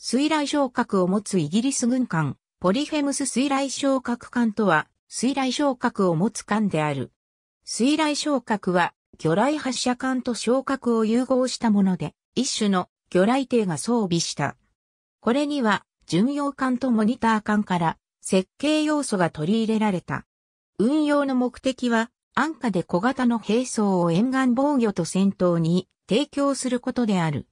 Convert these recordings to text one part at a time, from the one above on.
水雷昇格を持つイギリス軍艦、ポリフェムス水雷昇格艦とは、水雷昇格を持つ艦である。水雷昇格は、魚雷発射艦と昇格を融合したもので、一種の魚雷艇が装備した。これには、巡洋艦とモニター艦から設計要素が取り入れられた。運用の目的は、安価で小型の兵装を沿岸防御と戦闘に提供することである。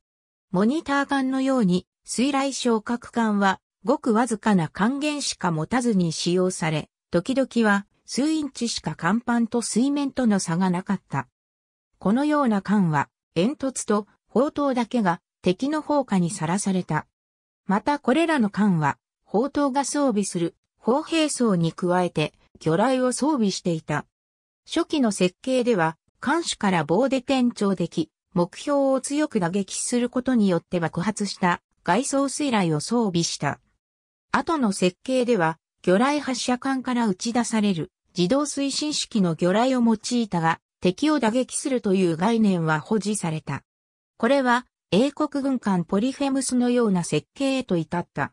モニター艦のように水雷昇格艦は、ごくわずかな還元しか持たずに使用され、時々は数インチしか甲板と水面との差がなかった。このような管は、煙突と砲塔だけが敵の砲火にさらされた。またこれらの艦は、砲塔が装備する砲兵装に加えて、魚雷を装備していた。初期の設計では、艦首から棒で転調でき、目標を強く打撃することによって爆発した外装水雷を装備した。後の設計では、魚雷発射管から打ち出される自動推進式の魚雷を用いたが、敵を打撃するという概念は保持された。これは、英国軍艦ポリフェムスのような設計へと至った。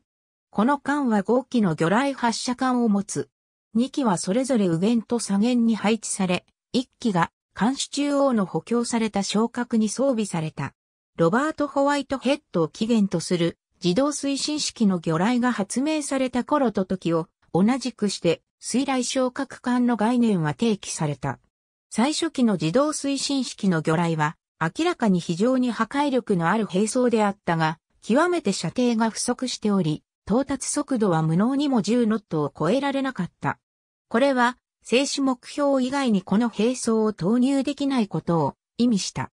この艦は5機の魚雷発射管を持つ。2機はそれぞれ右舷と左舷に配置され、1機が監視中央の補強された昇格に装備された。ロバート・ホワイトヘッドを起源とする自動推進式の魚雷が発明された頃と時を同じくして水雷昇格艦の概念は提起された。最初期の自動推進式の魚雷は明らかに非常に破壊力のある兵装であったが、極めて射程が不足しており、到達速度は無能にも10ノットを超えられなかった。これは、静止目標以外にこの兵装を投入できないことを意味した。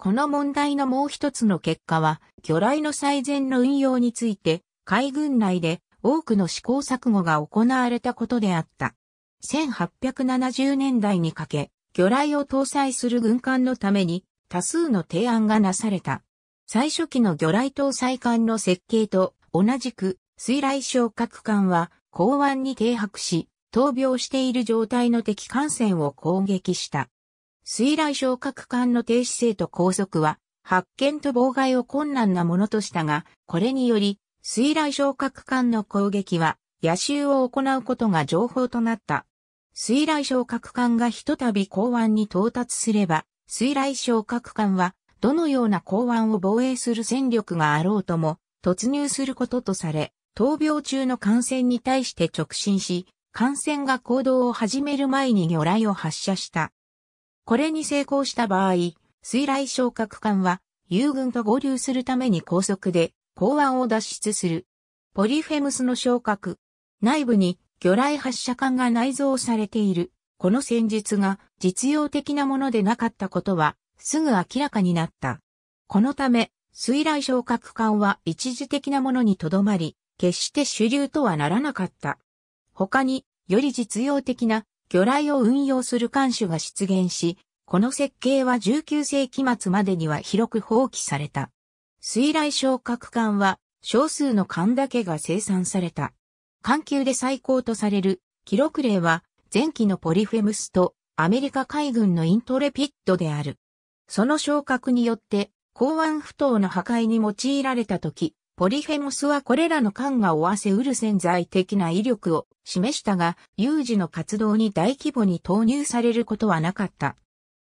この問題のもう一つの結果は、魚雷の最善の運用について、海軍内で多くの試行錯誤が行われたことであった。1870年代にかけ、魚雷を搭載する軍艦のために多数の提案がなされた。最初期の魚雷搭載艦の設計と同じく、水雷昇格艦は港湾に停泊し、闘病している状態の敵艦船を攻撃した。水雷昇格艦の停止性と拘束は、発見と妨害を困難なものとしたが、これにより、水雷昇格艦の攻撃は、野襲を行うことが情報となった。水雷昇格艦がひとたび港湾に到達すれば、水雷昇格艦は、どのような港湾を防衛する戦力があろうとも、突入することとされ、闘病中の艦船に対して直進し、艦船が行動を始める前に魚雷を発射した。これに成功した場合、水雷昇格艦は、友軍と合流するために高速で、港湾を脱出する。ポリフェムスの昇格。内部に魚雷発射艦が内蔵されている。この戦術が実用的なものでなかったことはすぐ明らかになった。このため、水雷昇格艦は一時的なものにとどまり、決して主流とはならなかった。他により実用的な魚雷を運用する艦種が出現し、この設計は19世紀末までには広く放棄された。水雷昇格艦は少数の艦だけが生産された。艦級で最高とされる記録例は前期のポリフェムスとアメリカ海軍のイントレピッドである。その昇格によって港湾不当の破壊に用いられた時、ポリフェモスはこれらの間が負わせうる潜在的な威力を示したが、有事の活動に大規模に投入されることはなかった。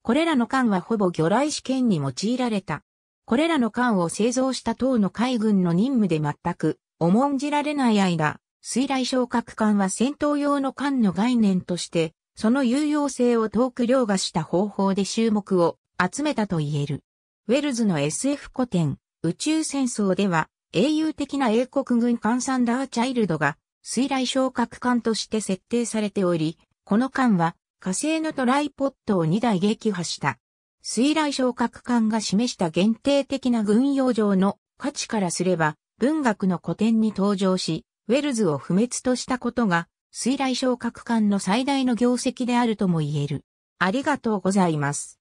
これらの間はほぼ魚雷試験に用いられた。これらの艦を製造した党の海軍の任務で全く重んじられない間、水雷昇格艦は戦闘用の艦の概念として、その有用性を遠く凌駕した方法で注目を集めたと言える。ウェルズの SF 古典、宇宙戦争では、英雄的な英国軍艦サンダーチャイルドが水雷昇格艦として設定されており、この艦は火星のトライポットを2台撃破した。水雷昇格艦が示した限定的な軍用上の価値からすれば、文学の古典に登場し、ウェルズを不滅としたことが、水雷昇格艦の最大の業績であるとも言える。ありがとうございます。